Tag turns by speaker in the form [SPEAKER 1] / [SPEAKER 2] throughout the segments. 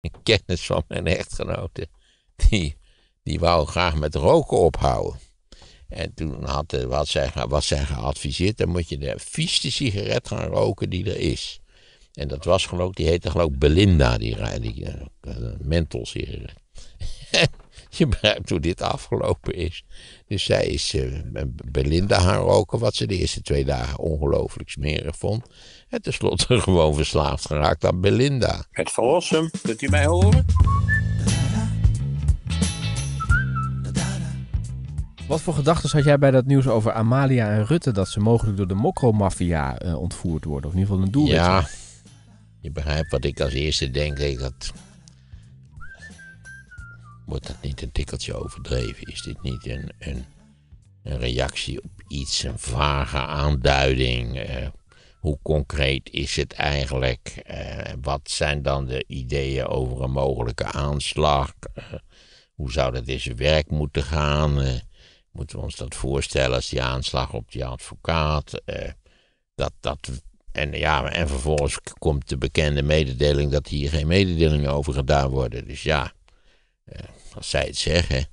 [SPEAKER 1] Een kennis van mijn echtgenote, die, die wou graag met roken ophouden. En toen had, eh, was, zij, was zij geadviseerd, dan moet je de vieste sigaret gaan roken die er is. En dat was geloof die heette geloof Belinda, die, die eh, eh, menthol sigaret. je begrijpt hoe dit afgelopen is. Dus zij is Belinda gaan roken, wat ze de eerste twee dagen ongelooflijk smerig vond. En tenslotte gewoon verslaafd geraakt aan Belinda. Het hem. kunt u mij horen?
[SPEAKER 2] Wat voor gedachten had jij bij dat nieuws over Amalia en Rutte... dat ze mogelijk door de mokro-maffia eh,
[SPEAKER 1] ontvoerd worden? Of in ieder geval een doelwit? Ja, je begrijpt wat ik als eerste denk. Ik dat... Wordt dat niet een tikkeltje overdreven? Is dit niet een, een, een reactie op iets? Een vage aanduiding? Eh, hoe concreet is het eigenlijk? Eh, wat zijn dan de ideeën over een mogelijke aanslag? Eh, hoe zou dat in zijn werk moeten gaan? Eh, moeten we ons dat voorstellen als die aanslag op die advocaat? dat, dat, en, ja, en vervolgens komt de bekende mededeling dat hier geen mededelingen over gedaan worden. Dus ja, als zij het zeggen.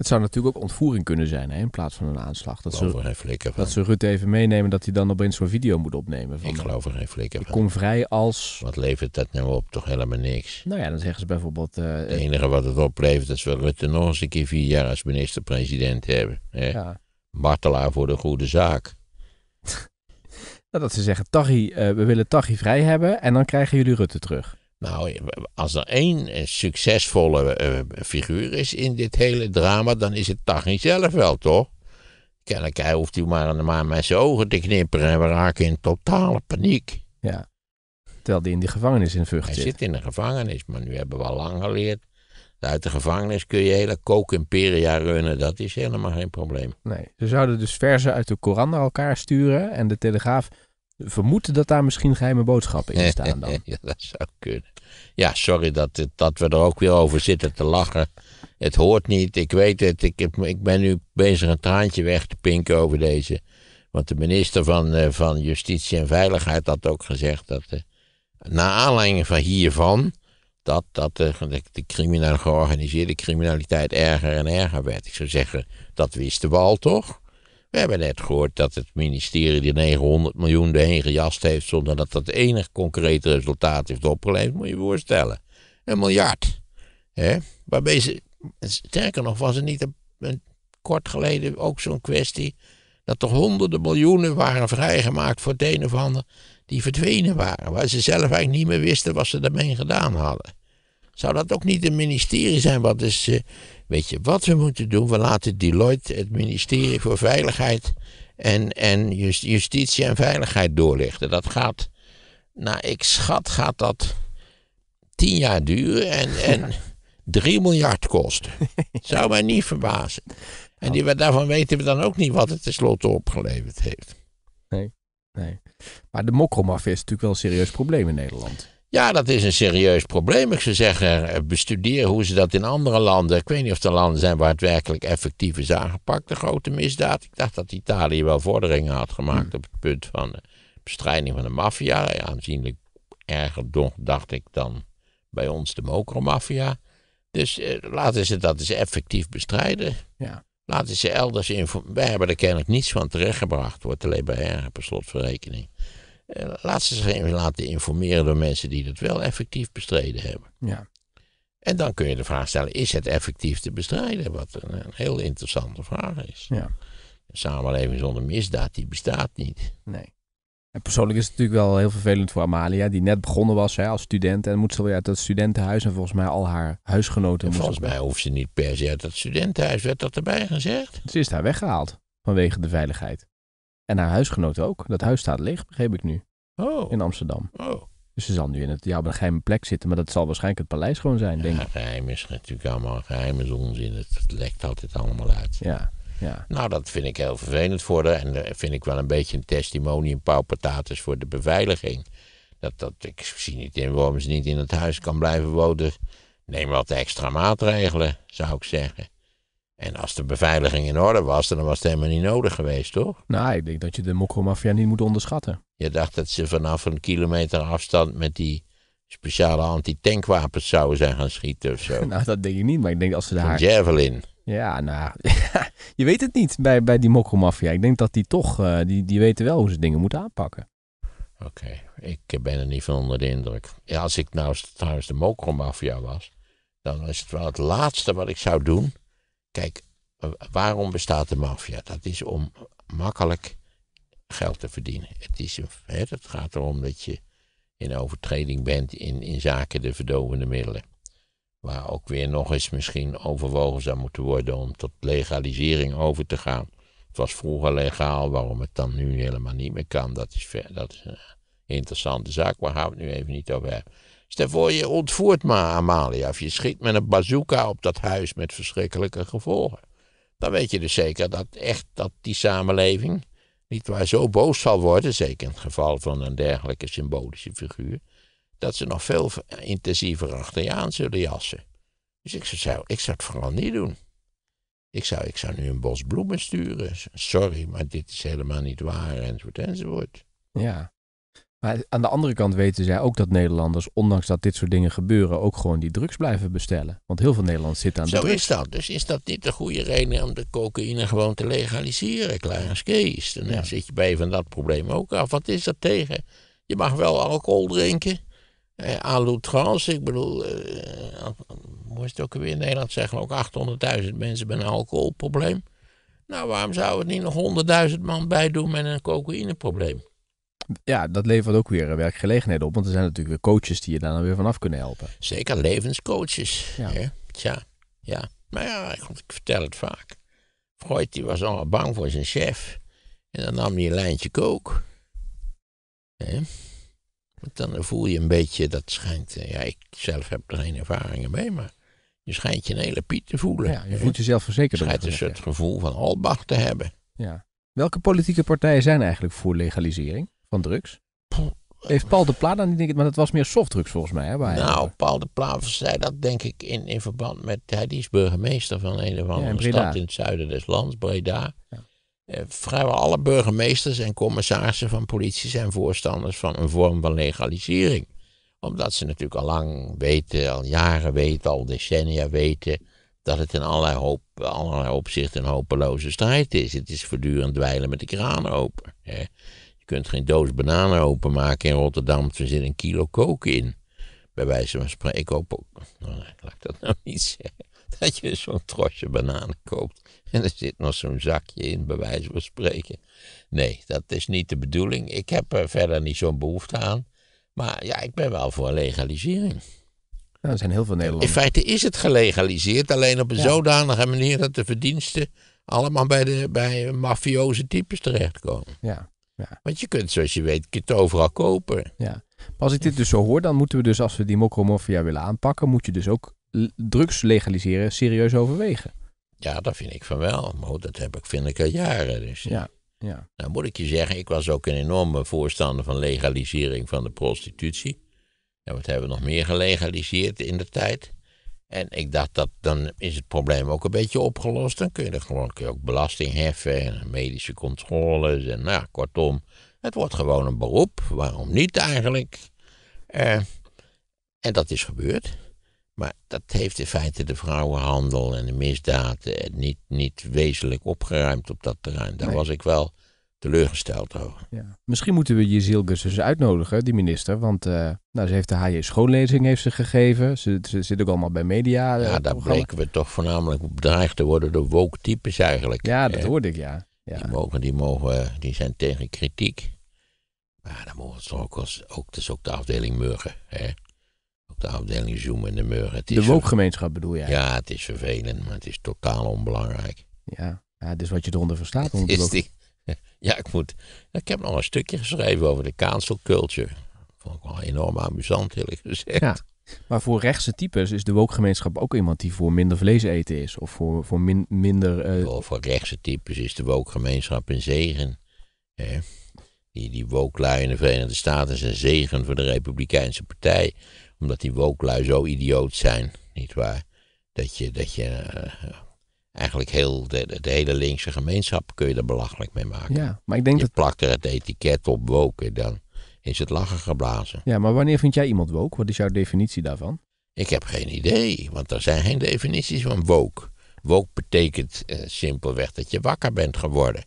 [SPEAKER 2] Het zou natuurlijk ook ontvoering kunnen zijn hè, in plaats van een aanslag. Dat, ze, er flikker dat ze Rutte even meenemen dat hij dan opeens zo'n video moet opnemen. Van, ik geloof er geen flikker van. kom vrij als... Wat levert dat nou op?
[SPEAKER 1] Toch helemaal niks. Nou ja, dan zeggen ze bijvoorbeeld... Uh, het enige wat het oplevert is dat we Rutte nog eens een keer vier jaar als minister-president hebben. Hè? Ja. Martelaar voor de goede zaak. nou, dat ze zeggen, Taghi, uh, we willen Taghi vrij hebben en dan krijgen jullie Rutte terug. Nou, als er één succesvolle eh, figuur is in dit hele drama, dan is het Taghi zelf wel, toch? Kennelijk, hij hoeft u maar, maar met zijn ogen te knipperen en we raken in totale paniek. Ja, terwijl hij in die gevangenis in Vught hij zit. in de gevangenis, maar nu hebben we al lang geleerd. Uit de gevangenis kun je hele kook imperia runnen, dat is helemaal geen probleem.
[SPEAKER 2] Nee, ze zouden dus verzen uit de Koran naar elkaar sturen en de Telegraaf vermoed dat daar misschien geheime boodschappen in staan dan.
[SPEAKER 1] ja, dat zou kunnen. Ja, sorry dat, dat we er ook weer over zitten te lachen. Het hoort niet, ik weet het. Ik, heb, ik ben nu bezig een traantje weg te pinken over deze. Want de minister van, eh, van Justitie en Veiligheid had ook gezegd dat... Uh, na aanleiding van hiervan... dat, dat eh, de, de criminele georganiseerde criminaliteit erger en erger werd. Ik zou zeggen, dat wisten we al toch? We hebben net gehoord dat het ministerie er 900 miljoen erheen gejast heeft zonder dat dat enig concreet resultaat heeft opgeleverd. Moet je je voorstellen. Een miljard. Hè? Waarbij ze, sterker nog, was het niet een, kort geleden ook zo'n kwestie dat er honderden miljoenen waren vrijgemaakt voor het een of ander die verdwenen waren. Waar ze zelf eigenlijk niet meer wisten wat ze daarmee gedaan hadden. Zou dat ook niet een ministerie zijn wat is, dus, eh, Weet je wat we moeten doen? We laten Deloitte, het ministerie voor Veiligheid en, en Justitie en Veiligheid doorlichten. Dat gaat, nou ik schat, gaat dat tien jaar duren en, en 3 miljard kosten. Zou mij niet verbazen. En die, daarvan weten we dan ook niet wat het tenslotte opgeleverd heeft.
[SPEAKER 2] Nee, nee. Maar de mokkelmaf is natuurlijk wel een serieus probleem in Nederland.
[SPEAKER 1] Ja, dat is een serieus probleem. Ik zou zeggen, eh, bestudeer hoe ze dat in andere landen. Ik weet niet of er landen zijn waar het werkelijk effectief is aangepakt, de grote misdaad. Ik dacht dat Italië wel vorderingen had gemaakt hmm. op het punt van eh, bestrijding van de maffia. aanzienlijk erger, dacht ik, dan bij ons de mokromaffia. Dus eh, laten ze dat eens effectief bestrijden. Ja. Laten ze elders informeren. Wij hebben er kennelijk niets van terechtgebracht, wordt alleen bij erger per slotverrekening. Eh, laat ze zich laten informeren door mensen die dat wel effectief bestreden hebben. Ja. En dan kun je de vraag stellen: is het effectief te bestrijden? Wat een, heel interessante vraag is. Ja. Een samenleving zonder misdaad, die bestaat niet. Nee.
[SPEAKER 2] En persoonlijk is het natuurlijk wel heel vervelend voor Amalia, die net begonnen was hè, als student. En moest ze weer uit dat studentenhuis en volgens mij al haar huisgenoten. En volgens mij hoeft ze niet per se uit dat studentenhuis,
[SPEAKER 1] werd dat erbij
[SPEAKER 2] gezegd? Ze is daar weggehaald vanwege de veiligheid. En haar huisgenoten ook. Dat huis staat leeg, begreep ik nu. Oh. In Amsterdam. Oh. Dus ze zal nu in het, ja, op een geheime plek zitten, maar dat zal waarschijnlijk het paleis gewoon zijn, denk ik.
[SPEAKER 1] geheim is natuurlijk allemaal geheim is onzin. Het, lekt altijd allemaal uit. Ja, ja. Nou, dat vind ik heel vervelend voor haar. En dat eh, vind ik wel een beetje een testimonie, een paupertatus voor de beveiliging. Dat, dat, ik zie niet in waarom ze niet in het huis kan blijven wonen. Neem wat extra maatregelen, zou ik zeggen. En als de beveiliging in orde was, dan was het helemaal niet nodig geweest, toch?
[SPEAKER 2] Nou, ik denk dat je de Mokromafia niet moet onderschatten.
[SPEAKER 1] Je dacht dat ze vanaf een kilometer afstand met die speciale antitankwapens zouden zijn gaan schieten of zo. nou, dat denk ik niet, maar ik denk als ze daar... Een javelin. Ja, nou,
[SPEAKER 2] je weet het niet bij, bij die Mokromafia. Ik denk dat die toch, eh, die, die weten wel hoe
[SPEAKER 1] ze dingen moeten aanpakken. Oké, ik ben er niet van onder de indruk. Ja, als ik nou trouwens de Mokromafia was, dan is het wel het laatste wat ik zou doen Kijk, waarom bestaat de maffia? Dat is om makkelijk geld te verdienen. Het, is een, het gaat erom dat je in overtreding bent in, in zaken de verdovende middelen. Waar ook weer nog eens misschien overwogen zou moeten worden om tot legalisering over te gaan. Het was vroeger legaal, waarom het dan nu helemaal niet meer kan, dat is, ver, dat is een interessante zaak, maar gaan we het nu even niet over hebben. Stel voor je ontvoert maar Amalia of je schiet met een bazooka op dat huis met verschrikkelijke gevolgen. Dan weet je dus zeker dat echt dat die samenleving niet waar zo boos zal worden, zeker in het geval van een dergelijke symbolische figuur, dat ze nog veel intensiever achter je aan zullen jassen. Dus ik zou, ik zou het vooral niet doen. Ik zou, ik zou nu een bos bloemen sturen. Sorry, maar dit is helemaal niet waar, enzovoort, enzovoort. Ja.
[SPEAKER 2] Maar aan de andere kant weten zij ook dat Nederlanders, ondanks dat dit soort dingen gebeuren, ook gewoon die drugs blijven bestellen. Want heel veel Nederlanders zitten aan de Zo is
[SPEAKER 1] dat. Dus is dat niet de goede reden om de cocaïne gewoon te legaliseren, klaar als Kees? Dan zit je bij van dat probleem ook af. Wat is dat tegen? Je mag wel alcohol drinken. Eh, A ik bedoel, uh, hoe is het ook weer in Nederland zeggen, ook 800.000 mensen met een alcoholprobleem. Nou, waarom zouden we het niet nog 100.000 man bijdoen met een cocaïneprobleem?
[SPEAKER 2] ja, dat levert ook weer eh, werkgelegenheid op. Want er zijn natuurlijk weer coaches die je daar dan weer vanaf kunnen
[SPEAKER 1] helpen. Zeker levenscoaches. Ja. Tja, ja. Maar ja, ik, vertel het vaak. Freud die was allemaal bang voor zijn chef. En dan nam hij een lijntje kook. Hè? Want dan voel je een beetje, dat schijnt, eh, ja, ik zelf heb er geen ervaringen mee, maar je schijnt je een hele piet te voelen. Ja, je voelt jezelf verzekerd. Je schijnt een soort gevoel van albacht te hebben. Ja. Welke politieke partijen zijn eigenlijk voor legalisering? van drugs? Heeft Paul de Pla dan niet, maar dat was meer softdrugs volgens mij. Hè, nou, Paul de Pla zei dat denk ik in, in verband met, hij is burgemeester van een of andere stad in het zuiden des lands, Breda. Ja. Eh, vrijwel alle burgemeesters en commissarissen van politie zijn voorstanders van een vorm van legalisering. Omdat ze natuurlijk al lang weten, al jaren weten, al decennia weten, dat het in allerlei, hoop, allerlei opzichten een hopeloze strijd is. Het is voortdurend dweilen met de kraan open. Hè kunt geen doos bananen openmaken in Rotterdam. Er zit een kilo koken in. Bij wijze van spreken. Ik hoop ook. Nou, laat ik dat nou niet zeggen. Dat je zo'n trosje bananen koopt. En er zit nog zo'n zakje in, bij wijze van spreken. Nee, dat is niet de bedoeling. Ik heb er verder niet zo'n behoefte aan. Maar ja, ik ben wel voor legalisering. Nou, er zijn heel veel Nederlanders. In feite is het gelegaliseerd, alleen op een zodanige manier dat de verdiensten allemaal bij de bij mafioze types terechtkomen.
[SPEAKER 2] Ja. Want
[SPEAKER 1] je kunt, zoals je weet, het overal kopen.
[SPEAKER 2] Ja. Maar als ik dit dus zo hoor, dan moeten we dus, als we die mokromorfia willen aanpakken, moet je dus ook drugs legaliseren serieus overwegen. Ja,
[SPEAKER 1] dat vind ik van wel. Maar dat heb ik, vind ik al jaren. Dus. Ja, ja. Nou moet ik je zeggen, ik was ook een enorme voorstander van legalisering van de prostitutie. En wat hebben we nog meer gelegaliseerd in de tijd? En ik dacht, dat, dan is het probleem ook een beetje opgelost. Dan kun je er gewoon kun je ook belasting heffen en medische controles. En nou, kortom, het wordt gewoon een beroep. Waarom niet eigenlijk? Eh, en dat is gebeurd. Maar dat heeft in feite de vrouwenhandel en de misdaad eh, niet, niet wezenlijk opgeruimd op dat terrein. Daar was ik wel teleurgesteld over.
[SPEAKER 2] Ja. Misschien moeten we Jezilgus dus uitnodigen, die minister. Want eh, nou, ze heeft de HJ schoonlezing heeft ze
[SPEAKER 1] gegeven. Ze, zit ook allemaal bij media. Eh, ja, daar bleken we toch voornamelijk bedreigd te worden door woke types eigenlijk. Ja, dat hoorde ik, ja. Die, mogen, die, mogen, die zijn tegen kritiek. Maar dan mogen ze ook, ook, dus ook de afdeling Murgen. Hè? Ook de afdeling Zoom en de Murgen. De woke-gemeenschap
[SPEAKER 2] bedoel je? Ja,
[SPEAKER 1] het is vervelend, maar het is totaal onbelangrijk. Ja, ja wat je eronder verstaat. Het is die, ja, ik, moet, ik heb nog een stukje geschreven over de cancel culture. Vond ik wel enorm amusant, eerlijk gezegd. Ja.
[SPEAKER 2] Maar voor rechtse types is de gemeenschap ook iemand die voor minder vlees eten is? Of voor, voor
[SPEAKER 1] minder... Voor, eh, voor rechtse types is de gemeenschap een zegen. Hè? Die, woke wooklui in de Verenigde Staten is een zegen voor de Republikeinse Partij. Omdat die wooklui zo idioot zijn, nietwaar? Dat je, dat je eh, eigenlijk heel de, de, hele linkse gemeenschap kun je er belachelijk mee maken. Ja, maar ik denk je plakt er het etiket op woken, dan is het lachen geblazen.
[SPEAKER 2] Ja, maar wanneer vind jij iemand woke? Wat is jouw definitie
[SPEAKER 1] daarvan? Ik heb geen idee, want er zijn geen definities van woke. Woke betekent eh, simpelweg dat je wakker bent geworden.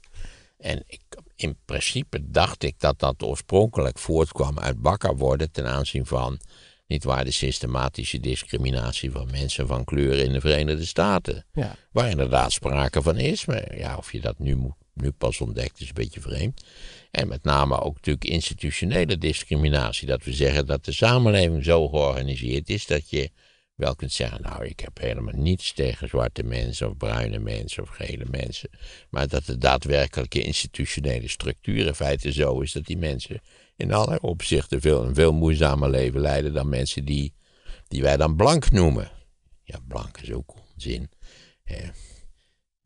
[SPEAKER 1] En ik, in principe dacht ik dat dat oorspronkelijk voortkwam uit wakker worden ten aanzien van niet waar de systematische discriminatie van mensen van kleur in de Verenigde Staten. Ja. Waar inderdaad sprake van is. Maar ja, of je dat nu, nu pas ontdekt is een beetje vreemd. En met name ook natuurlijk institutionele discriminatie. Dat we zeggen dat de samenleving zo georganiseerd is dat je wel kunt zeggen, nou, ik heb helemaal niets tegen zwarte mensen of bruine mensen of gele mensen. Maar dat de daadwerkelijke institutionele structuur in feite zo is dat die mensen in allerlei opzichten veel, een veel moeizamer leven leiden dan mensen die, die wij dan blank noemen. Ja, blank is ook onzin. Hè.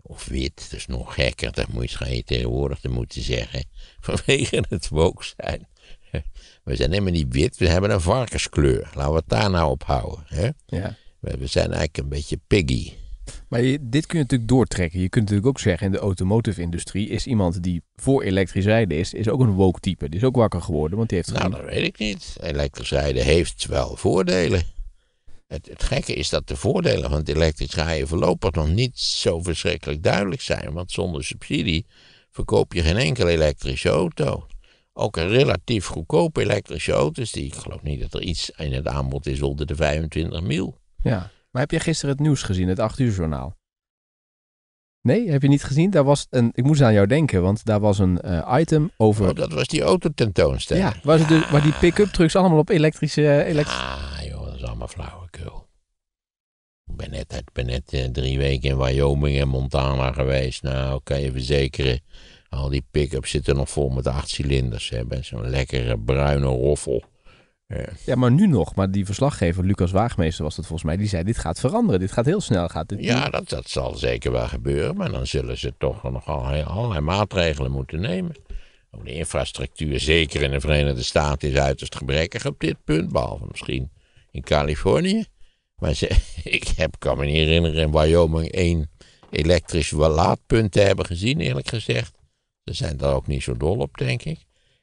[SPEAKER 1] Of wit, dat is nog gekker, dat moet je tegenwoordig te moeten zeggen, vanwege het woke zijn. We zijn helemaal niet wit, we hebben een varkenskleur. Laten we het daar nou op houden. Hè? Ja. We, zijn eigenlijk een beetje piggy. Maar dit kun je natuurlijk
[SPEAKER 2] doortrekken. Je kunt natuurlijk ook zeggen, in de automotive industrie is iemand die voor rijden is, is ook een woke
[SPEAKER 1] type. Die is ook wakker geworden, want die heeft... Nou, dat weet ik niet. rijden heeft wel voordelen. Het, het, gekke is dat de voordelen van het elektrisch rijden voorlopig nog niet zo verschrikkelijk duidelijk zijn. Want zonder subsidie verkoop je geen enkele elektrische auto ook een relatief goedkope elektrische auto's. Die, ik geloof niet dat er iets in het aanbod is onder de 25 mil. Ja, maar heb je gisteren het nieuws gezien, het 8 uur journaal?
[SPEAKER 2] Nee, heb je niet gezien? Daar was een, ik moest aan jou denken, want daar was een eh, item over... Oh, dat was die auto Ja, waar, ja. waar die ah. pick-up trucks allemaal op elektrische... Eh,
[SPEAKER 1] ah, joh, dat is allemaal flauwekul. Ik ben net, ben net eh, drie weken in Wyoming en Montana geweest. Nou, kan je verzekeren al die pick-ups zitten nog vol met acht cilinders. Ze zo'n lekkere bruine roffel. Ja, maar nu nog. Maar die verslaggever, Lucas Waagmeester was dat volgens mij, die zei dit gaat veranderen. Dit gaat heel snel. Gaat dit ja, dat, dat zal zeker wel gebeuren. Maar dan zullen ze toch nog allerlei maatregelen moeten nemen. De infrastructuur, zeker in de Verenigde Staten, is uiterst gebrekkig op dit punt. Behalve misschien in Californië. Maar ze, ik heb, kan me niet herinneren in Wyoming één elektrisch laadpunt te hebben gezien, eerlijk gezegd. Ze zijn daar ook niet zo dol op, denk ik.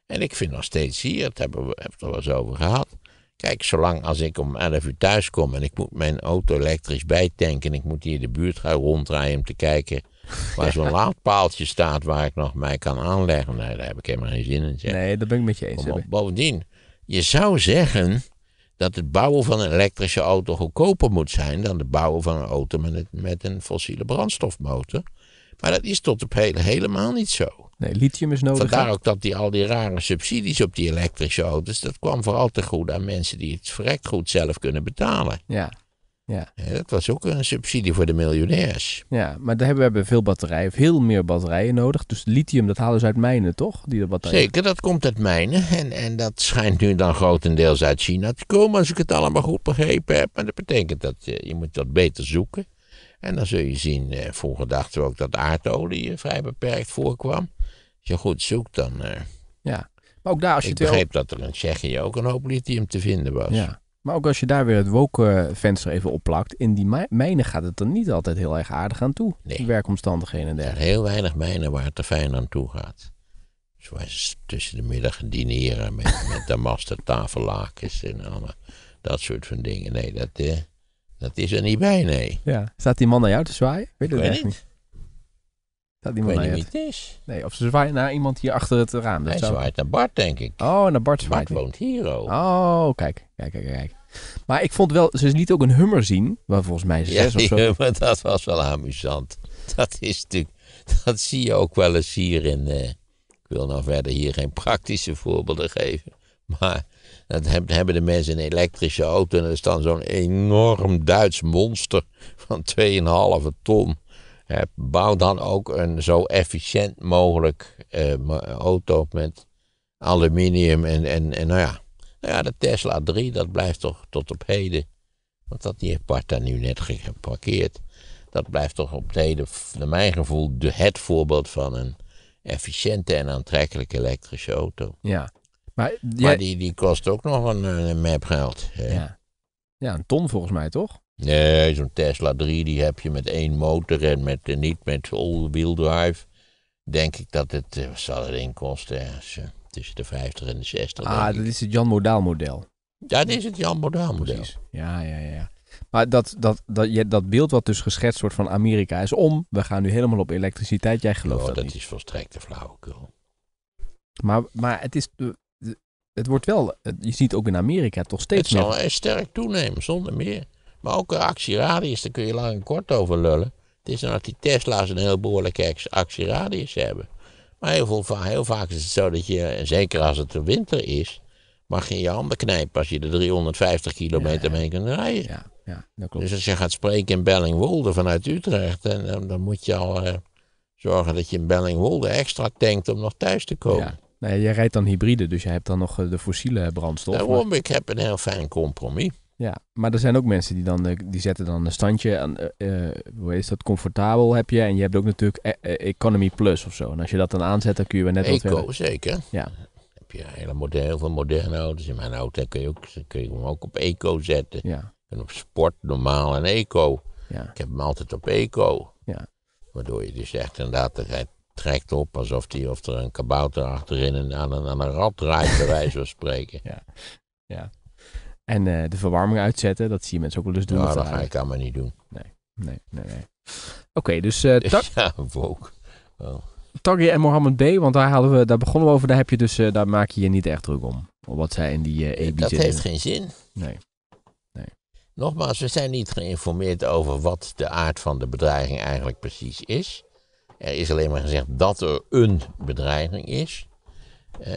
[SPEAKER 1] En ik vind nog steeds hier, Dat hebben we het er wel eens over gehad. Kijk, zolang als ik om 11 uur thuis kom en ik moet mijn auto elektrisch bijtanken en ik moet hier de buurt gaan ronddraaien om te kijken waar zo'n laadpaaltje staat waar ik nog mij kan aanleggen. Nee, daar heb ik helemaal geen zin in. Nee, dat ben ik met je eens. bovendien, je zou zeggen dat het bouwen van een elektrische auto goedkoper moet zijn dan het bouwen van een auto met, met een fossiele brandstofmotor. Maar dat is tot op heden helemaal niet zo. Nee, lithium is nodig. Vandaar ook dat die, al die rare subsidies op die elektrische auto's, dat kwam vooral te goed aan mensen die het verrekt goed zelf kunnen betalen. Ja. Ja. dat was ook een subsidie voor de miljonairs.
[SPEAKER 2] Ja, maar daar hebben
[SPEAKER 1] we veel batterijen, veel meer batterijen nodig. Dus lithium, dat halen ze uit mijnen, toch? Die batterijen. Zeker, dat komt uit mijnen. En, en dat schijnt nu dan grotendeels uit China te komen, als ik het allemaal goed begrepen heb. Maar dat betekent dat eh, je moet dat beter zoeken. En dan zul je zien, eh, vroeger dachten we ook dat aardolie eh, vrij beperkt voorkwam. Als je goed zoekt, dan. Eh. Ja, maar ook daar als je. Ik begreep dat er in Tsjechië ook een hoop lithium te vinden was. Ja.
[SPEAKER 2] Maar ook als je daar weer het wokenvenster even opplakt, in die mijnen gaat het er niet altijd heel erg aardig aan toe. Nee. Die
[SPEAKER 1] werkomstandigheden en dergelijke. Er zijn heel weinig mijnen waar het er fijn aan toe gaat. Zoals tussen de middag dineren met, met damasten tafellakens en allemaal dat soort van dingen. Nee, dat, eh, dat is er niet bij, nee.
[SPEAKER 2] Ja. Staat die man naar jou te zwaaien? Weet ik weet het niet. Dat weet niet wie is. Nee, of ze zwaaien naar iemand hier achter het raam. Dat Hij zwaait naar
[SPEAKER 1] Bart, denk ik.
[SPEAKER 2] Oh, naar Bart zwaait. Bart woont hier ook. Oh, kijk, kijk, kijk, Maar ik vond wel, ze niet ook een hummer zien, waar volgens mij zes ja, of zo. Ja,
[SPEAKER 1] maar dat was wel amusant. Dat is natuurlijk, dat zie je ook wel eens hier in, eh, ik wil nou verder hier geen praktische voorbeelden geven, maar dat hebben de mensen een elektrische auto en er is dan zo'n enorm Duits monster van 2,5 ton. Eh, bouw dan ook een zo efficiënt mogelijk eh, auto met aluminium en, en, en nou ja. Nou ja, de Tesla 3, dat blijft toch tot op heden. Want dat die heeft Bart daar nu net geparkeerd. Dat blijft toch op het heden, naar mijn gevoel, de, het voorbeeld van een efficiënte en aantrekkelijke elektrische auto. Ja. Maar, die, die kost ook nog een, een map geld. Ja. ja, een ton volgens mij toch? Nee, zo'n Tesla 3 die heb je met één motor en met, eh, niet met all-wheel drive. Denk ik dat het, eh, zal het in kosten? tussen de 50 en de 60. Ah, dat
[SPEAKER 2] is het Jan Modaal model.
[SPEAKER 1] Ja, dat is het Jan Modaal model. Precies. Ja,
[SPEAKER 2] ja, ja. Maar dat, dat, dat, je dat beeld wat dus geschetst wordt van Amerika is om. We gaan nu helemaal op elektriciteit. Jij gelooft oh, dat, dat niet.
[SPEAKER 1] is volstrekte flauwekul.
[SPEAKER 2] Maar, maar het is... Het wordt wel... Je ziet ook in Amerika toch steeds meer... Het zal sterk
[SPEAKER 1] toenemen, zonder meer. Maar ook actieradius, daar kun je lang en kort over lullen. Het is nou dat die Tesla's een heel behoorlijke actieradius hebben. Maar heel, veel, heel vaak is het zo dat je, zeker als het de winter is, mag je je handen knijpen als je er 350 kilometer mee kunt rijden. Ja, ja, dat klopt. Dus als je gaat spreken in Bellingwolde vanuit Utrecht, dan, dan moet je al eh, zorgen dat je in Bellingwolde extra tankt om nog thuis te komen. Ja. Nee, jij rijdt dan hybride, dus je hebt dan nog eh, de fossiele brandstof. Daarom, maar... ik heb een heel fijn compromis. Ja, maar
[SPEAKER 2] er zijn ook mensen die dan eh, die zetten dan een standje aan, eh, eh, hoe is dat, comfortabel heb je. En je hebt ook natuurlijk Economy Plus of zo. En als je dat dan aanzet, dan kun je weer net Eco, zeker. Ja.
[SPEAKER 1] Heb je hele veel moderne auto's. In mijn auto kun je, ook, kun je hem ook op Eco zetten. Ja. En op sport, normaal en Eco. Ja. Ik heb hem altijd op Eco. Ja. Waardoor je dus echt inderdaad, hij trekt op alsof die, of er een kabouter achterin aan een, aan een rat draait, bij wijze van spreken. Ja. ja.
[SPEAKER 2] En eh, de verwarming uitzetten, dat zie je mensen ook wel eens doen. Nou, dat, ga ik
[SPEAKER 1] allemaal niet doen. Nee, nee, nee. nee.
[SPEAKER 2] Oké, dus... Uh,
[SPEAKER 1] ja, woke.
[SPEAKER 2] Oh. en Mohammed B, want daar, hadden we, daar begonnen we over. Daar, heb je dus, eh, daar maak je je niet echt druk om. Wat zij in die uh, Dat heeft geen zin.
[SPEAKER 1] Nee. nee. Nogmaals, we zijn niet geïnformeerd over wat de aard van de bedreiging eigenlijk precies is. Er is alleen maar gezegd dat er een bedreiging is. Uh,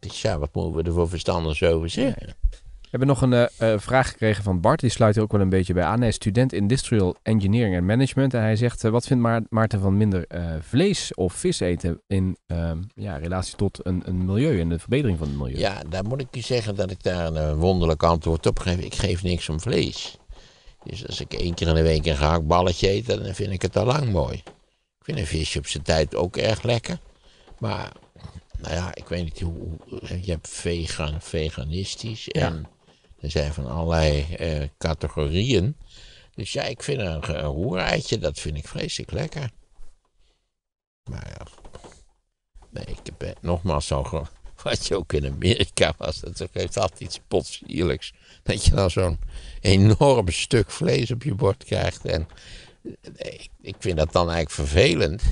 [SPEAKER 1] ja, wat moeten we er voor verstandig over zeggen? Ja. We hebben nog een eh, eh, vraag gekregen van
[SPEAKER 2] Bart. Die sluit er ook wel een beetje bij aan. Hij is student Industrial Engineering en Management. En hij zegt, eh, wat vindt Maarten van minder vlees of vis eten in ehm, ja, relatie tot een, een, milieu en de verbetering van het milieu?
[SPEAKER 1] Ja, daar moet ik u zeggen dat ik daar een wonderlijk antwoord op geef. Ik geef niks om vlees. Dus als ik één keer in de week een gehaktballetje eet, dan vind ik het al lang mooi. Ik vind een visje op zijn tijd ook erg lekker. Maar, nou ja, ik weet niet hoe... Je hebt vegan, veganistisch en... Ja er zijn van allerlei eh, categorieën. Dus ja, ik vind een, een dat vind ik vreselijk lekker. Maar ja, nee, ik heb nogmaals zo'n... Wat je ook in Amerika was, dat geeft altijd iets potsierlijks. Dat je dan zo'n enorm stuk vlees op je bord krijgt. En nee, ik vind dat dan eigenlijk vervelend.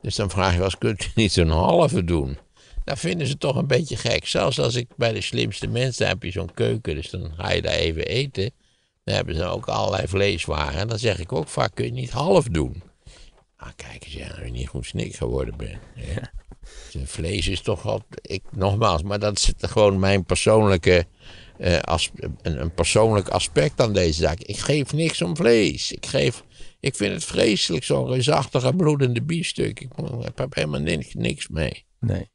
[SPEAKER 1] Dus dan vraag je wel eens, kunt u niet zo'n halve doen? dat vinden ze toch een beetje gek. Zelfs als ik bij de slimste mensen heb je zo'n keuken, dus dan ga je daar even eten. Dan hebben ze ook allerlei vleeswaren. En dan zeg ik ook vaak, kun je niet half doen? Ah, kijk eens, ja, je niet goed snik geworden bent. Ja. Dus vlees is toch wat, ik, nogmaals, maar dat is gewoon mijn persoonlijke, eh, een, een, persoonlijk aspect aan deze zaak. Ik geef niks om vlees. Ik geef... Ik vind het vreselijk, zo'n reusachtige bloedende biefstuk. Ik heb helemaal niks mee. Nee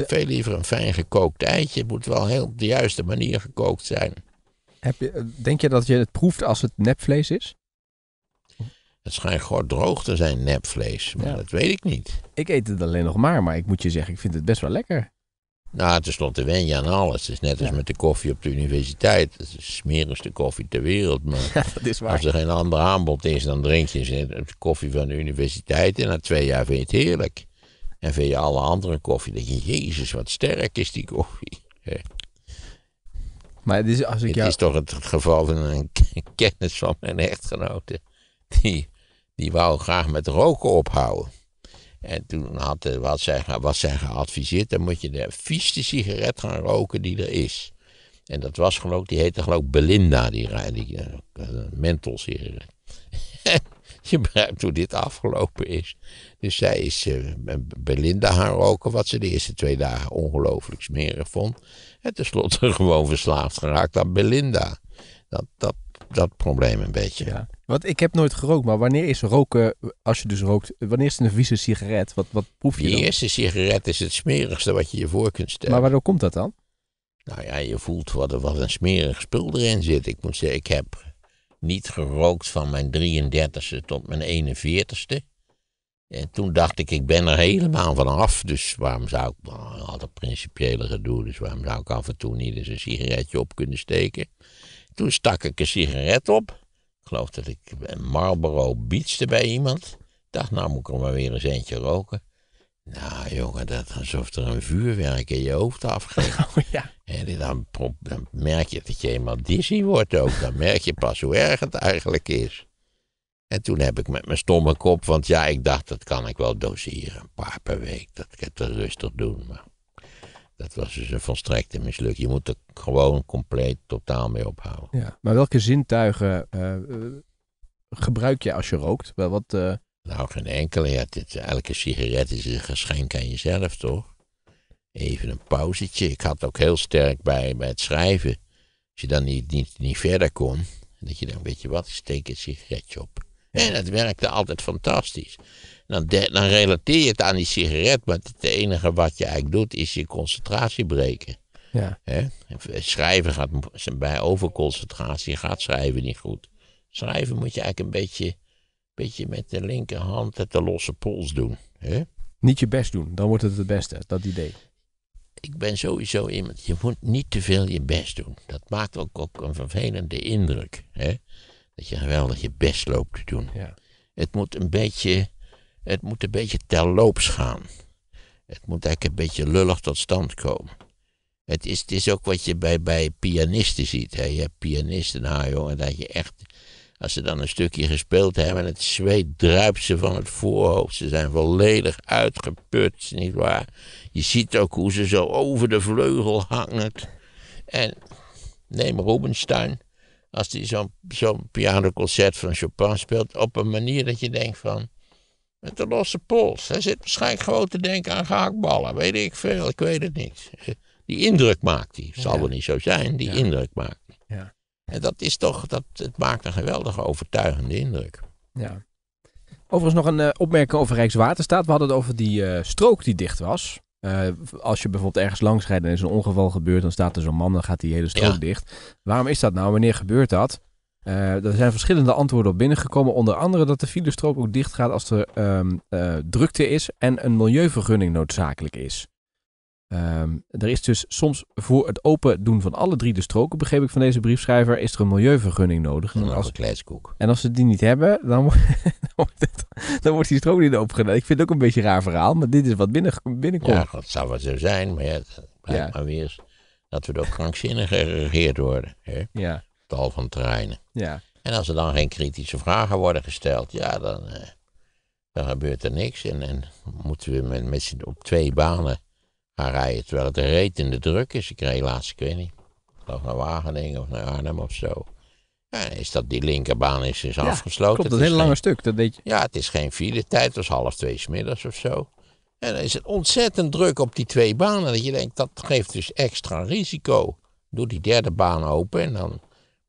[SPEAKER 1] veel liever een fijn gekookt eitje. Het moet wel heel op de juiste manier gekookt zijn. Heb je, denk je dat je het proeft als het nepvlees is? Het schijnt gewoon droog te zijn, nepvlees. Maar dat weet ik niet. Ik eet het alleen nog maar, maar ik moet je zeggen, ik vind het best wel lekker. Nou, tenslotte wen je aan alles. Het is net als met de koffie op de universiteit. Het is de smerigste koffie ter wereld. Maar dat is waar. als er geen ander aanbod is, dan drink je de koffie van de universiteit. En na twee jaar vind je het heerlijk. En vind je alle andere koffie, dat denk je, jezus, wat sterk is die koffie. Maar het is, als ik het is toch het geval van een kennis van mijn echtgenote. Die, die wou graag met roken ophouden. En toen had, wat, zij, wat zij geadviseerd, dan moet je de vieste sigaret gaan roken die er is. En dat was geloof die heette geloof ik Belinda, die, die, die menthol sigaret. Je begrijpt hoe dit afgelopen is. Dus zij is eh, Belinda haar roken, wat ze de eerste twee dagen ongelooflijk smerig vond. En tenslotte gewoon verslaafd geraakt aan Belinda. Dat, dat, dat probleem een beetje.
[SPEAKER 2] Want ik heb nooit gerookt, maar wanneer is roken, als je dus rookt, wanneer is het een vieze sigaret? Wat, wat proef je Die eerste
[SPEAKER 1] sigaret is het smerigste wat je je voor kunt stellen. Maar waardoor komt dat dan? Nou ja, je voelt wat, wat een smerig spul erin zit. Ik moet zeggen, ik heb niet gerookt van mijn 33ste tot mijn 41ste. En toen dacht ik, ik ben er helemaal vanaf, dus waarom zou ik, nou, altijd principiële gedoe, dus waarom zou ik af en toe niet eens een sigaretje op kunnen steken. Toen stak ik een sigaret op, ik geloof dat ik een Marlboro beatste bij iemand. Ik dacht, nou moet ik er maar weer eens eentje roken. Nou jongen, dat alsof er een vuurwerk in je hoofd afging. Oh, ja. En dan, merk je dat je eenmaal dizzy wordt ook. Dan merk je pas hoe erg het eigenlijk is. En toen heb ik met mijn stomme kop, want ja, ik dacht dat kan ik wel doseren. Een paar per week, dat ik het rustig doen. Maar dat was dus een volstrekte mislukking. Je moet er gewoon compleet totaal mee ophouden. Ja, maar welke zintuigen eh, eh, gebruik je als je rookt? Wel, wat... Eh, nou, geen enkele. Ja, elke sigaret is een geschenk aan jezelf, toch? Even een pauzetje. Ik had ook heel sterk bij, bij het schrijven. Als je dan niet, niet, niet verder kon, dat je dan, weet je wat, ik steek een sigaretje op. En dat werkte altijd fantastisch. Dan, dan relateer je het aan die sigaret, maar het enige wat je eigenlijk doet, is je concentratie breken. Ja. Schrijven gaat bij overconcentratie gaat schrijven niet goed. Schrijven moet je eigenlijk een beetje beetje met de linkerhand het de losse pols doen.
[SPEAKER 2] Hè? Niet je best doen, dan wordt het het beste, dat idee.
[SPEAKER 1] Ik ben sowieso iemand, je moet niet te veel je best doen. Dat maakt ook, ook een vervelende indruk. Hè? Dat je geweldig je best loopt te doen. Ja. Het, moet een beetje, het moet een beetje terloops gaan. Het moet eigenlijk een beetje lullig tot stand komen. Het is, het is ook wat je bij, bij pianisten ziet. Hè? Je hebt pianisten, nou jongen, dat je echt als ze dan een stukje gespeeld hebben en het zweet druipt ze van het voorhoofd. Ze zijn volledig uitgeput, nietwaar? Je ziet ook hoe ze zo over de vleugel hangen. En neem Rubenstein, als hij zo'n zo'n pianoconcert van Chopin speelt, op een manier dat je denkt van... Met de losse pols. Hij zit waarschijnlijk gewoon te denken aan gaakballen, Weet ik veel, ik weet het niet. Die indruk maakt hij. Zal ja. wel niet zo zijn, die indruk maakt hij. Ja. En dat is toch, dat, het maakt een geweldige overtuigende indruk.
[SPEAKER 2] Ja. Overigens nog een eh, opmerking over Rijkswaterstaat. We hadden het over die eh, strook die dicht was. Eh, als je bijvoorbeeld ergens langs rijdt en er is een ongeval gebeurd, dan staat er zo'n man, dan gaat die hele strook dicht. Waarom is dat nou? Wanneer gebeurt dat? er zijn verschillende antwoorden op binnengekomen. Onder andere dat de strook ook dicht gaat als er ehm, drukte is en een milieuvergunning noodzakelijk is. Ehm, er is dus soms voor het open doen van alle drie de stroken, begreep ik van deze briefschrijver, is er een milieuvergunning nodig. En als, en als ze die niet hebben, dan, wordt die strook niet gedaan. Ik vind het ook een beetje een raar verhaal, maar dit is wat binnen, binnenkomt. Ja, dat
[SPEAKER 1] zou wel zo zijn, maar ja, het maar weer dat we door krankzinnig geregeerd worden. Hè? Ja. Tal van treinen. Ja. En als er dan geen kritische vragen worden gesteld, ja, dan, eh, dan gebeurt er niks. En, dan moeten we met, met op twee banen gaan rijden. Terwijl het reet in de druk is. Ik kreeg laatst, ik weet niet, ik naar Wageningen of naar Arnhem of zo. Ja, is dat die linkerbaan is, is afgesloten. Klopt, dat is een hele lange stuk. Dat je. Ja, het is geen vierde tijd, het was half twee smiddags middags of zo. En dan is het ontzettend druk op die twee banen. Dat je denkt, dat geeft dus extra risico. Doe die derde baan open en dan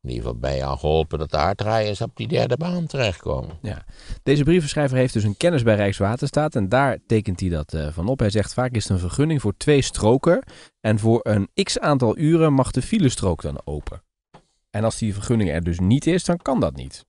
[SPEAKER 1] in ieder geval bij je geholpen dat de hardrijders op die derde baan terechtkomen. Ja. Deze brievenschrijver heeft dus een kennis bij
[SPEAKER 2] Rijkswaterstaat en daar tekent hij dat eh, van op. Hij zegt vaak is het een vergunning voor twee stroken en voor een x aantal uren mag de filestrook dan open. En als die vergunning er dus niet is, dan kan dat niet.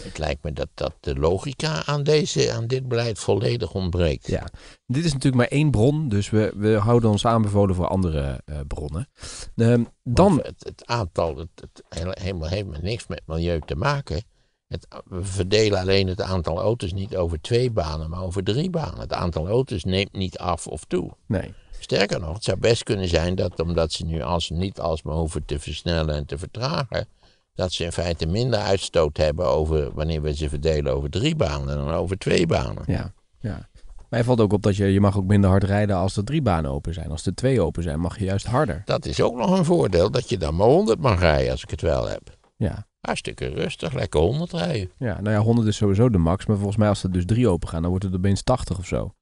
[SPEAKER 2] Het lijkt me dat, dat de
[SPEAKER 1] logica aan, deze, aan dit beleid
[SPEAKER 2] volledig ontbreekt. Ja, dit is natuurlijk maar één bron, dus we, we houden ons aanbevolen voor andere
[SPEAKER 1] eh, bronnen.
[SPEAKER 2] Ehm, dan...
[SPEAKER 1] Het, aantal, het, het helemaal heeft met niks met milieu te maken. Het, we verdelen alleen het aantal auto's niet over twee banen, maar over drie banen. Het aantal auto's neemt niet af of toe. Nee. Sterker nog, het zou best kunnen zijn dat omdat ze nu als, niet alsmaar hoeven te versnellen en te vertragen, dat ze in feite minder uitstoot hebben over wanneer we ze verdelen over drie banen dan over twee banen.
[SPEAKER 2] Ja, ja. Mij valt ook op dat je, je mag ook minder hard rijden als de drie banen open zijn. Als de twee open zijn, mag je
[SPEAKER 1] juist harder. Dat is ook nog een voordeel, dat je dan maar 100 mag rijden als ik het wel heb. Ja. Hartstikke rustig, lekker 100 rijden.
[SPEAKER 2] Ja, nou ja, 100 is sowieso de max. Maar volgens mij als er dus drie open gaan, dan wordt het opeens 80 of zo.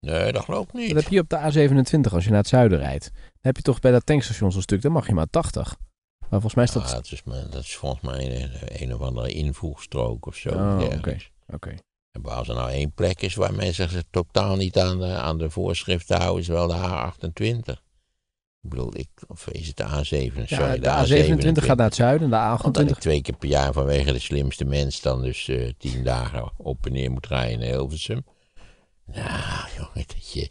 [SPEAKER 2] Nee, dat geloof ik niet. Dat heb je op de A27 als je naar het zuiden rijdt. Dan heb je toch bij dat tankstation zo'n stuk, dan mag je maar 80. Maar volgens mij is dat... Ja, ah, dat,
[SPEAKER 1] is, dat is volgens mij een, een of andere invoegstrook of zo. Oh, oké. oké. En Als er nou één plek is waar mensen zich totaal niet aan de, aan de voorschriften houden, is wel de A28. Ik bedoel, ik, of is het de A7? Sorry, de, A27, A27, gaat naar het zuiden, de A28. Dat ik twee keer per jaar vanwege de slimste mens dan dus eh, tien dagen op en neer moet rijden in Hilversum. Nou, jongen, dat je...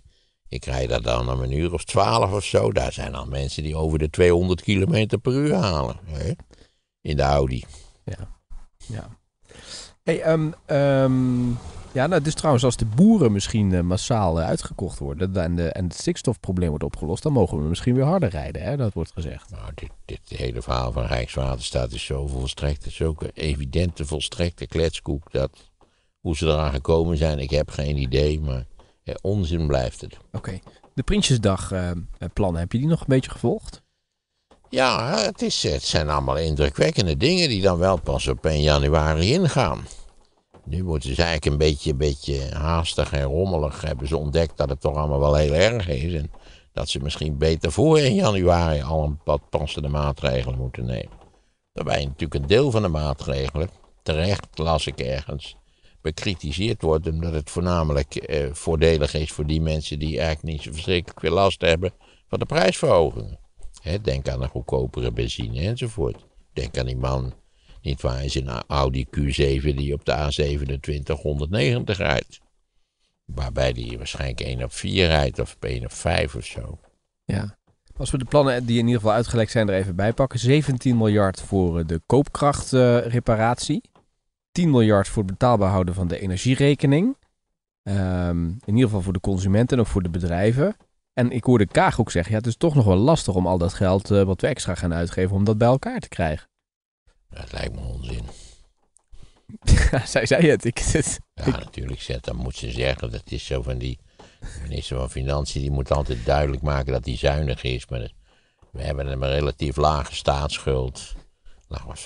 [SPEAKER 1] Ik rijd daar dan om een uur of twaalf of zo. Daar zijn dan mensen die over de 200 km per uur halen. Hè? In de Audi. Ja, ja.
[SPEAKER 2] Hey, ehm, ehm, ja, nou, dus trouwens, als de boeren misschien eh, massaal eh, uitgekocht worden en, de, en het stikstofprobleem wordt opgelost, dan mogen we misschien weer harder rijden, hè? dat
[SPEAKER 1] wordt gezegd. Nou, dit, dit hele verhaal van Rijkswaterstaat is zo volstrekt, zulke evidente, volstrekte kletskoek, dat hoe ze eraan gekomen zijn, ik heb geen idee, maar ja, onzin blijft het. Oké. De
[SPEAKER 2] Prinsjesdag-plannen, eh, eh, heb je die nog een beetje gevolgd?
[SPEAKER 1] Ja, het, is, het zijn allemaal indrukwekkende dingen die dan wel pas op 1 januari ingaan. Nu moeten ze eigenlijk een beetje, beetje haastig en rommelig hebben ze ontdekt dat het toch allemaal wel heel erg is. En dat ze misschien beter voor 1 januari al een wat passende maatregelen moeten nemen. Daarbij natuurlijk een deel van de maatregelen, terecht las ik ergens, bekritiseerd wordt, omdat het voornamelijk eh, voordelig is voor die mensen die eigenlijk niet zo verschrikkelijk veel last hebben van de prijsverhoging. denk aan een goedkopere benzine enzovoort. Denk aan die man, niet waar, is een Audi Q7 die op de A27 190 rijdt. Waarbij die waarschijnlijk 1 op 4 rijdt of 1 op 5 of zo.
[SPEAKER 2] Ja. Als we de plannen die in ieder geval uitgelekt zijn er even bij pakken. 17 miljard voor eh, de koopkrachtreparatie. 10 miljard voor het betaalbaar houden van de energierekening. Ehm, in ieder geval voor de consumenten en ook voor de bedrijven. En ik hoorde Kaag ook zeggen, ja, het is toch nog wel lastig om al dat geld eh, wat we extra gaan uitgeven, om dat bij elkaar te krijgen.
[SPEAKER 1] Dat lijkt me onzin. zij zei het. Ik, het ja, natuurlijk. Zet, dan moet ze zeggen, dat is zo van die minister van Financiën, die moet altijd duidelijk maken dat hij zuinig is. Maar we hebben een relatief lage staatsschuld.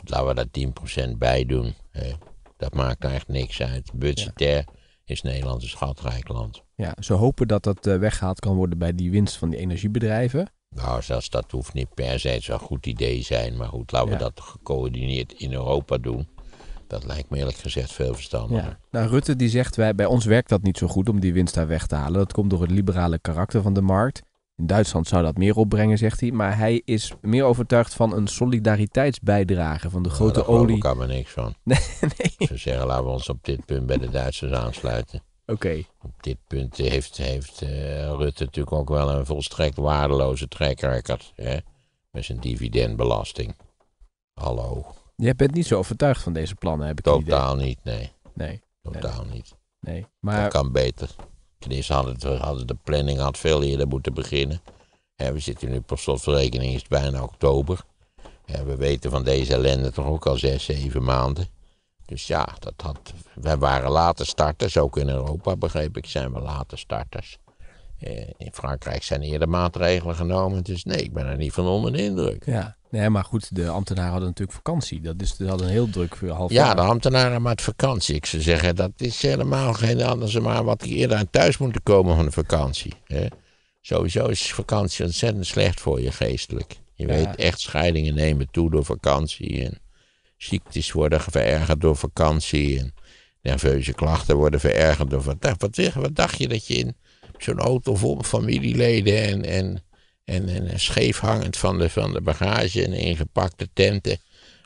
[SPEAKER 1] laten we daar 10% bij doen. Dat maakt eigenlijk niks uit. Budgetair is Nederland een schatrijk land.
[SPEAKER 2] Ja, ze hopen dat dat eh, weggehaald kan worden bij die winst van die energiebedrijven.
[SPEAKER 1] Nou, zelfs dat hoeft niet per se. een goed idee zijn. Maar goed, laten we dat gecoördineerd in Europa doen. Dat lijkt me eerlijk gezegd veel verstandiger.
[SPEAKER 2] Ja. Nou, Rutte die zegt, wij, bij ons werkt dat niet zo goed om die winst daar weg te halen. Dat komt door het liberale karakter van de markt. In Duitsland zou dat meer opbrengen, zegt hij. Maar hij is meer overtuigd van een solidariteitsbijdrage van de nou, grote nou, olie. Daar kan
[SPEAKER 1] maar niks van. Nee, nee. Ze zeggen, laten we ons op dit punt bij de Duitsers aansluiten. Oké. Op dit punt heeft, heeft eh, Rutte natuurlijk ook wel een volstrekt waardeloze trackrecord. Hè? Met zijn dividendbelasting. Hallo.
[SPEAKER 2] Jij bent niet zo overtuigd
[SPEAKER 1] van deze plannen, heb ik Totaal niet, nee. Nee. Totaal niet. Nee, maar... Dat kan beter we hadden de planning had veel eerder moeten beginnen. we zitten nu per slotverrekening, is bijna oktober. He, we weten van deze ellende toch ook al zes, zeven maanden. Dus ja, dat had, wij waren late starters, ook in Europa begreep ik, zijn we late starters. Eh, in Frankrijk zijn eerder maatregelen genomen, dus nee, ik ben er niet van onder de indruk. Ja.
[SPEAKER 2] Nee, maar goed, de ambtenaren hadden natuurlijk vakantie. Dat is, ze hadden een heel
[SPEAKER 1] druk half Ja, de ambtenaren maakt vakantie. Ik zou zeggen, dat is helemaal geen anders maar wat die eerder aan thuis moeten komen van de vakantie. Hè? Sowieso is vakantie ontzettend slecht voor je geestelijk. Je weet, echt scheidingen nemen toe door vakantie. En ziektes worden verergerd door vakantie. En nerveuze klachten worden verergerd door vakantie. Nou, wat, wat, wat dacht je dat je in zo'n auto vol familieleden en... en en, en scheef hangend van de, van de bagage en ingepakte tenten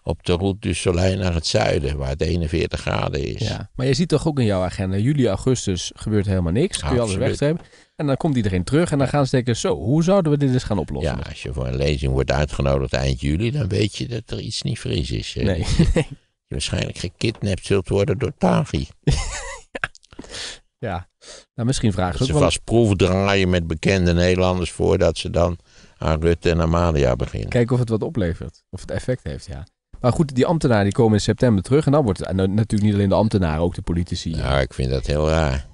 [SPEAKER 1] op de route du Soleil naar het zuiden, waar het 41 graden is. Ja,
[SPEAKER 2] maar je ziet toch ook in jouw agenda, juli, augustus gebeurt
[SPEAKER 1] helemaal niks. Kun je alles wegstrepen. En dan komt iedereen terug en dan gaan ze denken, zo, hoe zouden we dit eens gaan oplossen? Ja, als je voor een lezing wordt uitgenodigd eind juli, dan weet je dat er iets niet fris is. Hè? Nee. je waarschijnlijk gekidnapt zult worden door Tavi. ja. ja. Nou, misschien vragen ze ook wel... Ze vast proefdraaien met bekende Nederlanders voordat ze dan aan Rutte en Amalia beginnen.
[SPEAKER 2] Kijken of het wat oplevert. Of het effect heeft, ja.
[SPEAKER 1] Maar goed, die ambtenaren die komen in
[SPEAKER 2] september terug. En dan wordt het natuurlijk niet alleen de ambtenaren, ook de politici. Ja, ik vind dat heel raar.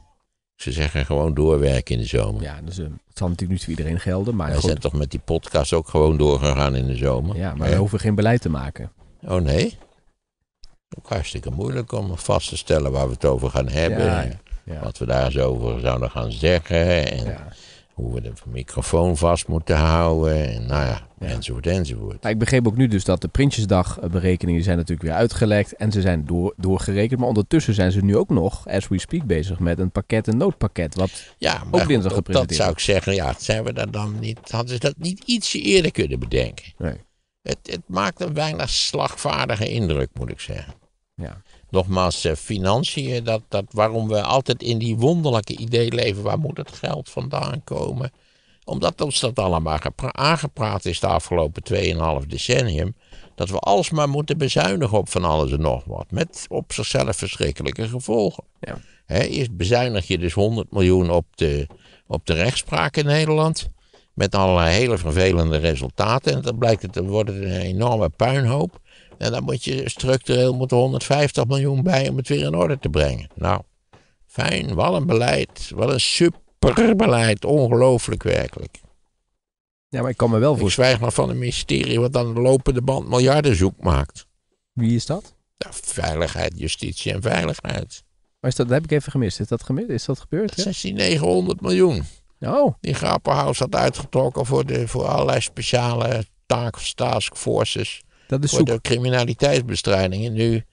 [SPEAKER 1] Ze zeggen gewoon doorwerken in de zomer. Ja,
[SPEAKER 2] dus, eh, het zal natuurlijk niet voor iedereen gelden. Maar Wij zijn
[SPEAKER 1] toch met die podcast ook gewoon doorgegaan in de zomer? Ja, maar ja. we hoeven
[SPEAKER 2] geen beleid te maken.
[SPEAKER 1] Oh nee? Ook hartstikke moeilijk om vast te stellen waar we het over gaan hebben. ja. Wat we daar zo over zouden gaan zeggen. En hoe we de microfoon vast moeten houden. En nou ja, enzovoort enzovoort. Nou, ik begreep ook nu dus dat de Prinsjesdagberekeningen eh, zijn natuurlijk weer uitgelekt.
[SPEAKER 2] En ze zijn door, doorgerekend. Maar ondertussen zijn ze nu ook nog, as we speak, bezig met een pakket, een noodpakket. Wat ja, maar ook dinsdag gepresenteerd dat zou ik
[SPEAKER 1] zeggen. Ja, zijn we dat dan niet, hadden ze dat niet ietsje eerder kunnen bedenken. Nee. Het, het maakt een weinig slagvaardige indruk, moet ik zeggen. Ja nogmaals, eh, financiën, eh, dat, dat waarom we altijd in die wonderlijke idee leven, waar moet het geld vandaan komen? Omdat ons dat allemaal aangepraat is de afgelopen 2,5 decennium, dat we alsmaar moeten bezuinigen op van alles en nog wat, met op zichzelf verschrikkelijke gevolgen. Ja. He, eerst bezuinig je dus 100 miljoen op de, op de rechtspraak in Nederland. Met allerlei hele vervelende resultaten. En dan blijkt het te worden een enorme puinhoop. En dan moet je structureel moet 150 miljoen bij om het weer in orde te brengen. Nou, fijn, wat een beleid. Wat een superbeleid. Ongelooflijk werkelijk. Ja, maar ik kan me wel voorstellen. Ik zwijg maar van een ministerie wat dan de lopende band miljarden zoek maakt. Wie is dat? Ja, veiligheid, justitie en veiligheid. Maar is dat, heb ik even gemist. Is dat, gemist? Is dat gebeurd? Dat is die 900 miljoen. Oh. Die Grappenhaus had uitgetrokken voor, de, voor allerlei speciale taak task forces. Dat is voor criminaliteitsbestrijding. En nu,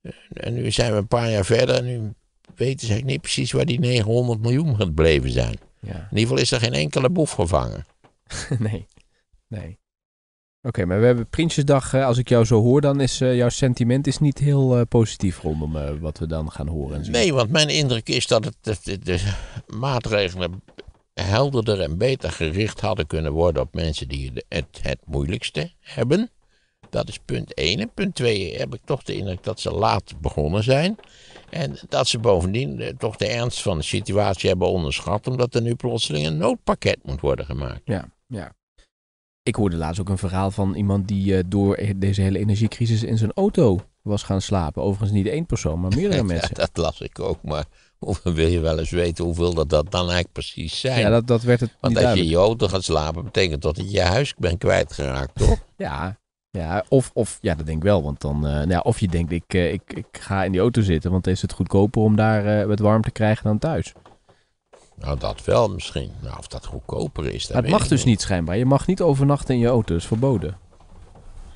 [SPEAKER 1] eh, en nu zijn we een paar jaar verder en nu weten ze niet precies waar die 900 miljoen gebleven zijn. Ja. In ieder geval is er geen enkele boef gevangen. nee, nee.
[SPEAKER 2] Oké, maar we hebben Prinsjesdag. Eh, als ik jou zo hoor, dan is eh, jouw sentiment is niet heel positief rondom wat we dan gaan horen. En zien. Nee,
[SPEAKER 1] want mijn indruk is dat het, de, de, maatregelen helderder en beter gericht hadden kunnen worden op mensen die het, het moeilijkste hebben. Dat is punt 1. En punt 2 heb ik toch de indruk dat ze laat begonnen zijn. En dat ze bovendien eh, toch de ernst van de situatie hebben onderschat, omdat er nu plotseling een noodpakket moet worden gemaakt. Ja, ja.
[SPEAKER 2] Ik hoorde laatst ook een verhaal van iemand die eh, door deze hele energiecrisis in zijn auto was gaan slapen. Overigens niet één persoon, maar meerdere mensen. Ja,
[SPEAKER 1] dat las ik ook, maar wil je wel eens weten hoeveel dat, dat dan eigenlijk precies zijn? Ja, dat,
[SPEAKER 2] dat werd het Want als duidelijk. je
[SPEAKER 1] in je auto gaat slapen, betekent dat dat je je huis bent kwijtgeraakt, toch? ja,
[SPEAKER 2] ja, of, of ja, dat denk ik wel. Want dan, eh, nou ja, of je denkt, ik, eh, ik, ik ga in die auto zitten, want is het goedkoper om daar uh, wat warm te krijgen dan thuis.
[SPEAKER 1] Nou, dat wel misschien. Nou, of dat goedkoper is. Dat het mag dus
[SPEAKER 2] niet. schijnbaar. Je mag niet overnachten
[SPEAKER 1] in je auto, is verboden.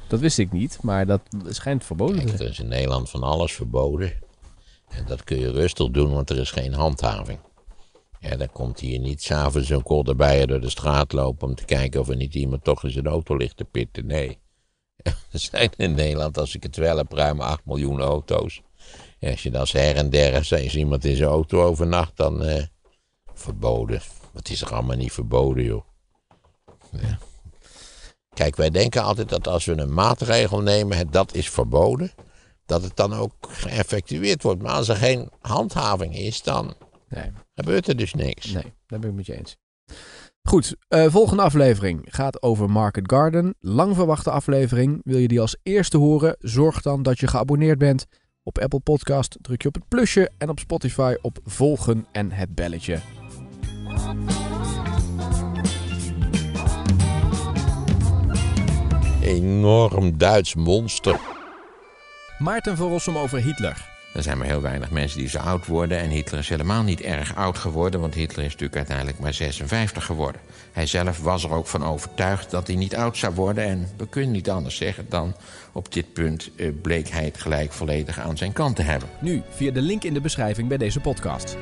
[SPEAKER 1] Dat wist ik niet, maar dat schijnt verboden te zijn. Er is in Nederland van alles verboden. En dat kun je rustig doen, want er is geen handhaving. Ja, dan komt hier niet s'avonds een kolderbijer door de straat lopen om te kijken of er niet iemand toch in zijn auto ligt te pitten. Nee. Er zijn in Nederland, als ik het wel heb, ruim 8 miljoen auto's. En als je dan her en der eens iemand in zijn auto overnacht, dan eh, verboden. Wat is er allemaal niet verboden, joh? Ja. Kijk, wij denken altijd dat als we een maatregel nemen, dat is verboden, dat het dan ook geëffectueerd wordt. Maar als er geen handhaving is, dan nee. gebeurt er dus niks. Nee, daar ben ik met je eens.
[SPEAKER 2] Goed, uh, volgende aflevering gaat over Market Garden. Lang verwachte aflevering. Wil je die als eerste horen? Zorg dan dat je geabonneerd bent. Op Apple Podcast druk je op het plusje en op Spotify op volgen en het belletje.
[SPEAKER 1] Enorm Duits monster. Maarten van Rossum over Hitler. Er zijn maar heel weinig mensen die zo oud worden. En Hitler is helemaal niet erg oud geworden, want Hitler is natuurlijk uiteindelijk maar 56 geworden. Hij zelf was er ook van overtuigd dat hij niet oud zou worden. En we kunnen niet anders zeggen dan op dit punt eh, bleek hij het gelijk volledig aan zijn kant te hebben. Nu via de link in de beschrijving bij deze podcast.